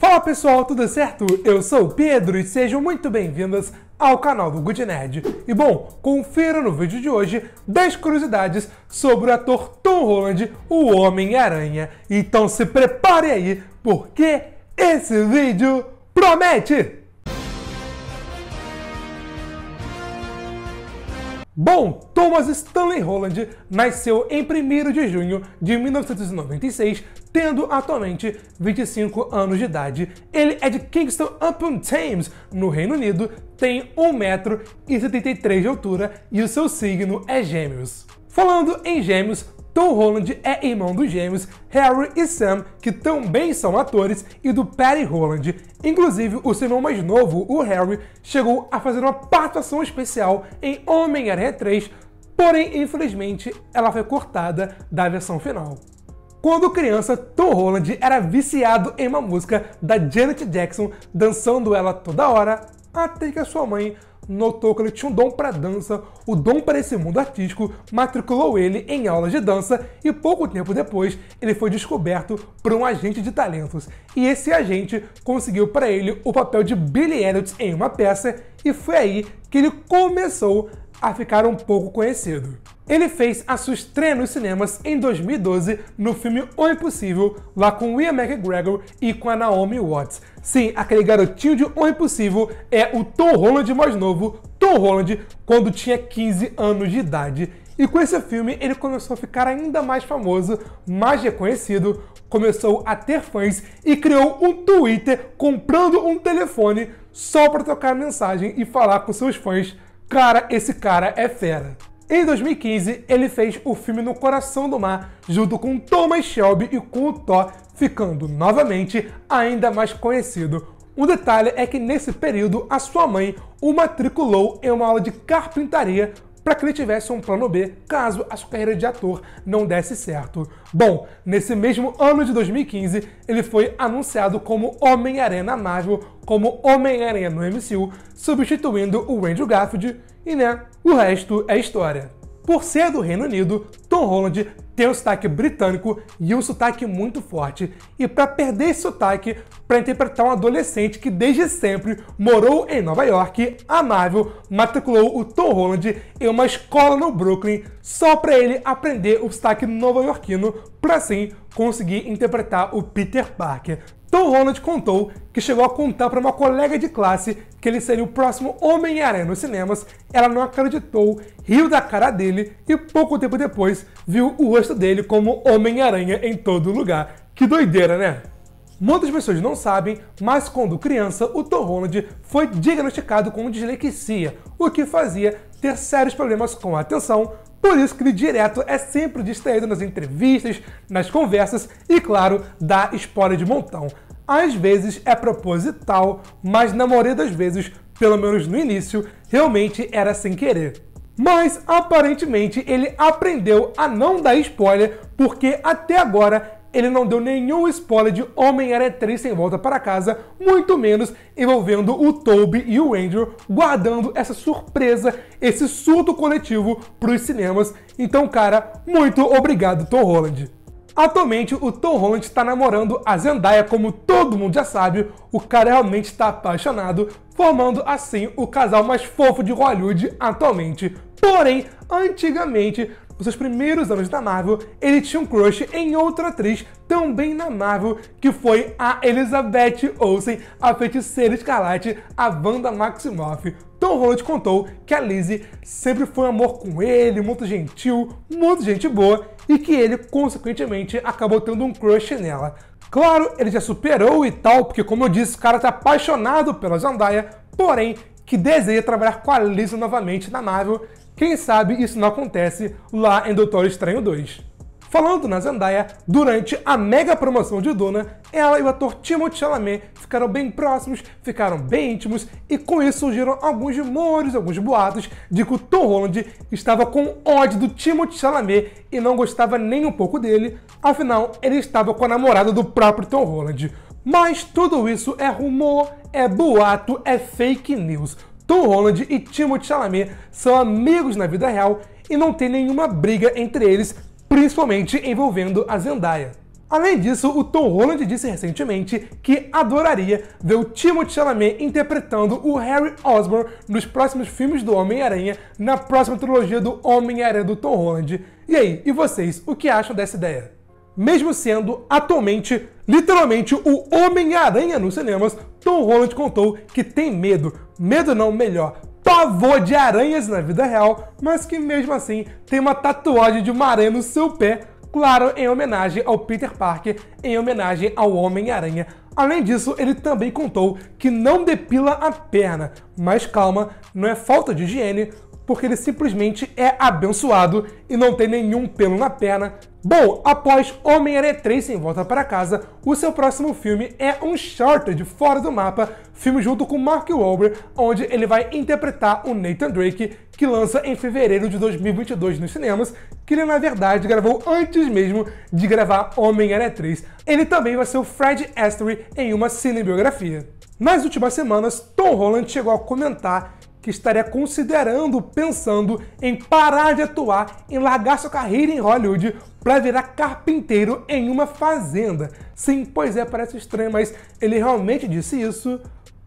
Fala pessoal, tudo certo? Eu sou o Pedro e sejam muito bem vindos ao canal do Good Nerd. E bom, confira no vídeo de hoje 10 curiosidades sobre o ator Tom Holland, o Homem-Aranha. Então se prepare aí, porque esse vídeo promete! Bom, Thomas Stanley Holland nasceu em 1 de junho de 1996, tendo atualmente 25 anos de idade. Ele é de Kingston upon Thames, no Reino Unido, tem 1,73m de altura e o seu signo é Gêmeos. Falando em Gêmeos, Tom Holland é irmão dos gêmeos Harry e Sam, que também são atores, e do Perry Holland. Inclusive, o seu irmão mais novo, o Harry, chegou a fazer uma participação especial em Homem-Aranha 3, porém, infelizmente, ela foi cortada da versão final. Quando criança, Tom Holland era viciado em uma música da Janet Jackson, dançando ela toda hora, até que a sua mãe notou que ele tinha um dom para dança, o dom para esse mundo artístico, matriculou ele em aulas de dança e pouco tempo depois ele foi descoberto por um agente de talentos. E esse agente conseguiu para ele o papel de Billy Elliot em uma peça e foi aí que ele começou a ficar um pouco conhecido. Ele fez a sua estreia nos cinemas em 2012 no filme O Impossível, lá com William McGregor e com a Naomi Watts. Sim, aquele garotinho de O Impossível é o Tom Holland mais novo, Tom Holland, quando tinha 15 anos de idade. E com esse filme ele começou a ficar ainda mais famoso, mais reconhecido, começou a ter fãs e criou um Twitter comprando um telefone só para trocar mensagem e falar com seus fãs Cara, esse cara é fera. Em 2015, ele fez o filme No Coração do Mar, junto com Thomas Shelby e com o Thor, ficando novamente ainda mais conhecido. Um detalhe é que nesse período, a sua mãe o matriculou em uma aula de carpintaria para que ele tivesse um plano B caso a sua carreira de ator não desse certo. Bom, nesse mesmo ano de 2015, ele foi anunciado como Homem-Aranha na Marvel, como Homem-Aranha no MCU, substituindo o Andrew Garfield, e né, o resto é história. Por ser do Reino Unido, Tom Holland tem um sotaque britânico e um sotaque muito forte. E para perder esse sotaque, para interpretar um adolescente que desde sempre morou em Nova York, a Marvel matriculou o Tom Holland em uma escola no Brooklyn só para ele aprender o sotaque nova-iorquino para assim conseguir interpretar o Peter Parker. Tom Holland contou que chegou a contar para uma colega de classe que ele seria o próximo Homem-Aranha nos cinemas, ela não acreditou, riu da cara dele e pouco tempo depois viu o rosto dele como Homem-Aranha em todo lugar. Que doideira, né? Muitas pessoas não sabem, mas quando criança, o Tom Holland foi diagnosticado com dislexia, o que fazia ter sérios problemas com a atenção, por isso que ele direto é sempre distraído nas entrevistas, nas conversas e, claro, dá spoiler de montão. Às vezes é proposital, mas na maioria das vezes, pelo menos no início, realmente era sem querer. Mas aparentemente ele aprendeu a não dar spoiler porque até agora ele não deu nenhum spoiler de Homem-Aranha 3 sem volta para casa, muito menos envolvendo o Toby e o Andrew, guardando essa surpresa, esse surto coletivo para os cinemas. Então, cara, muito obrigado, Tom Holland. Atualmente, o Tom Holland está namorando a Zendaya, como todo mundo já sabe, o cara realmente está apaixonado, formando assim o casal mais fofo de Hollywood atualmente. Porém, antigamente, nos seus primeiros anos na Marvel, ele tinha um crush em outra atriz também na Marvel, que foi a Elizabeth Olsen, a feiticeira escarlate, a Wanda Maximoff. Tom Holland contou que a Lizzie sempre foi um amor com ele, muito gentil, muito gente boa, e que ele, consequentemente, acabou tendo um crush nela. Claro, ele já superou e tal, porque como eu disse, o cara tá apaixonado pela Zendaya, porém, que deseja trabalhar com a Lizzie novamente na Marvel quem sabe isso não acontece lá em Doutor Estranho 2. Falando na Zendaya, durante a mega promoção de Duna, ela e o ator Timothée Chalamet ficaram bem próximos, ficaram bem íntimos, e com isso surgiram alguns rumores, alguns boatos de que o Tom Holland estava com ódio do Timothée Chalamet e não gostava nem um pouco dele, afinal, ele estava com a namorada do próprio Tom Holland. Mas tudo isso é rumor, é boato, é fake news. Tom Holland e Timothée Chalamet são amigos na vida real e não tem nenhuma briga entre eles, principalmente envolvendo a Zendaya. Além disso, o Tom Holland disse recentemente que adoraria ver o Timothée Chalamet interpretando o Harry Osborn nos próximos filmes do Homem-Aranha, na próxima trilogia do Homem-Aranha do Tom Holland. E aí, e vocês, o que acham dessa ideia? Mesmo sendo atualmente Literalmente, o Homem-Aranha nos cinemas, Tom Holland contou que tem medo. Medo não, melhor, pavor de aranhas na vida real, mas que mesmo assim tem uma tatuagem de uma aranha no seu pé, claro, em homenagem ao Peter Parker, em homenagem ao Homem-Aranha. Além disso, ele também contou que não depila a perna, mas calma, não é falta de higiene, porque ele simplesmente é abençoado e não tem nenhum pelo na perna. Bom, após Homem-Aranha 3 em volta para casa, o seu próximo filme é um de Fora do Mapa, filme junto com Mark Wahlberg, onde ele vai interpretar o Nathan Drake, que lança em fevereiro de 2022 nos cinemas, que ele na verdade gravou antes mesmo de gravar Homem-Aranha 3. Ele também vai ser o Fred Astry em uma cinebiografia. Nas últimas semanas, Tom Holland chegou a comentar que estaria considerando, pensando em parar de atuar, em largar sua carreira em Hollywood para virar carpinteiro em uma fazenda. Sim, pois é, parece estranho, mas ele realmente disse isso.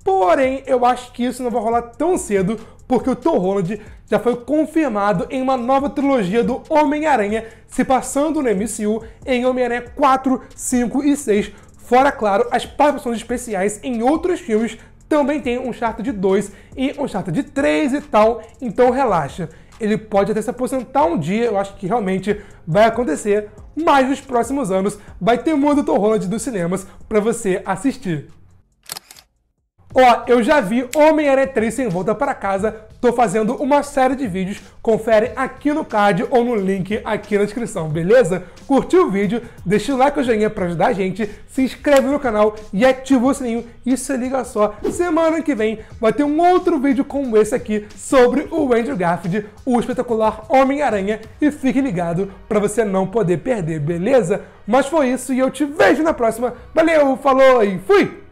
Porém, eu acho que isso não vai rolar tão cedo, porque o Tom Holland já foi confirmado em uma nova trilogia do Homem-Aranha, se passando no MCU em Homem-Aranha 4, 5 e 6, fora, claro, as participações especiais em outros filmes também tem um charter de 2 e um charter de 3 e tal, então relaxa. Ele pode até se aposentar um dia, eu acho que realmente vai acontecer, mas nos próximos anos vai ter muito Tom Holland dos cinemas para você assistir. Ó, eu já vi Homem-Aranha 3 sem volta para casa, tô fazendo uma série de vídeos, confere aqui no card ou no link aqui na descrição, beleza? Curtiu o vídeo, deixa o like ou joinha para ajudar a gente, se inscreve no canal e ativa o sininho e se liga só, semana que vem vai ter um outro vídeo como esse aqui sobre o Andrew Garfield, o espetacular Homem-Aranha e fique ligado para você não poder perder, beleza? Mas foi isso e eu te vejo na próxima, valeu, falou e fui!